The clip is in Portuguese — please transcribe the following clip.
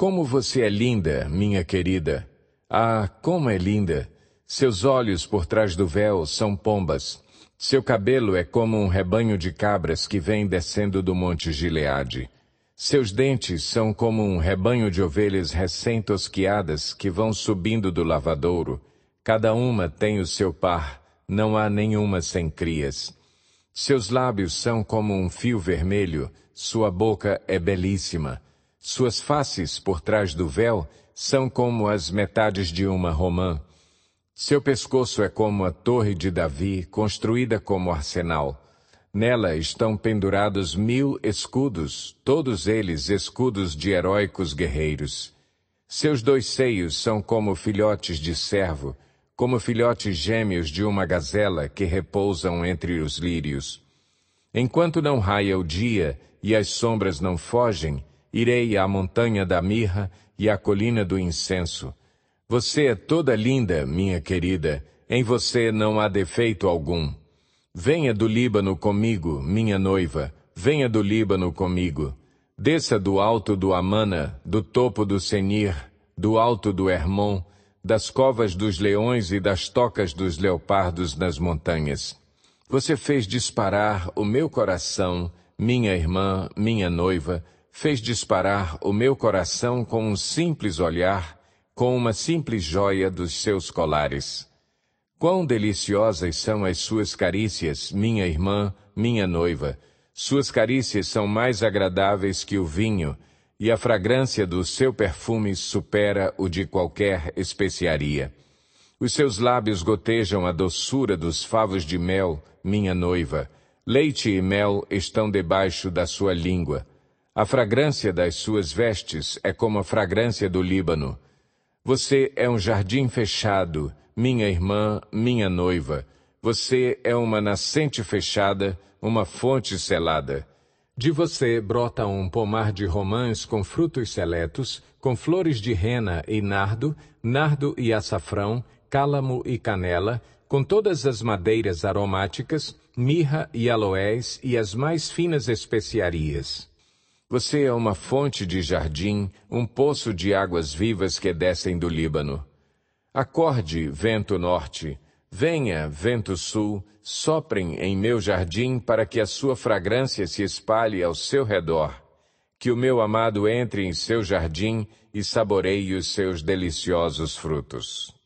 Como você é linda, minha querida! Ah, como é linda! Seus olhos por trás do véu são pombas. Seu cabelo é como um rebanho de cabras que vem descendo do monte Gileade. Seus dentes são como um rebanho de ovelhas recém-tosquiadas que vão subindo do lavadouro. Cada uma tem o seu par, não há nenhuma sem crias. Seus lábios são como um fio vermelho, sua boca é belíssima. Suas faces por trás do véu são como as metades de uma romã. Seu pescoço é como a torre de Davi, construída como arsenal. Nela estão pendurados mil escudos, todos eles escudos de heróicos guerreiros. Seus dois seios são como filhotes de servo, como filhotes gêmeos de uma gazela que repousam entre os lírios. Enquanto não raia o dia e as sombras não fogem, Irei à montanha da mirra e à colina do incenso. Você é toda linda, minha querida, em você não há defeito algum. Venha do Líbano comigo, minha noiva, venha do Líbano comigo. Desça do alto do Amana, do topo do Senir, do alto do Hermon, das covas dos leões e das tocas dos leopardos nas montanhas. Você fez disparar o meu coração, minha irmã, minha noiva, fez disparar o meu coração com um simples olhar, com uma simples joia dos seus colares. Quão deliciosas são as suas carícias, minha irmã, minha noiva! Suas carícias são mais agradáveis que o vinho, e a fragrância do seu perfume supera o de qualquer especiaria. Os seus lábios gotejam a doçura dos favos de mel, minha noiva. Leite e mel estão debaixo da sua língua. A fragrância das suas vestes é como a fragrância do Líbano. Você é um jardim fechado, minha irmã, minha noiva. Você é uma nascente fechada, uma fonte selada. De você brota um pomar de romãs com frutos seletos, com flores de rena e nardo, nardo e açafrão, cálamo e canela, com todas as madeiras aromáticas, mirra e aloés e as mais finas especiarias. Você é uma fonte de jardim, um poço de águas vivas que descem do Líbano. Acorde, vento norte, venha, vento sul, soprem em meu jardim para que a sua fragrância se espalhe ao seu redor. Que o meu amado entre em seu jardim e saboreie os seus deliciosos frutos.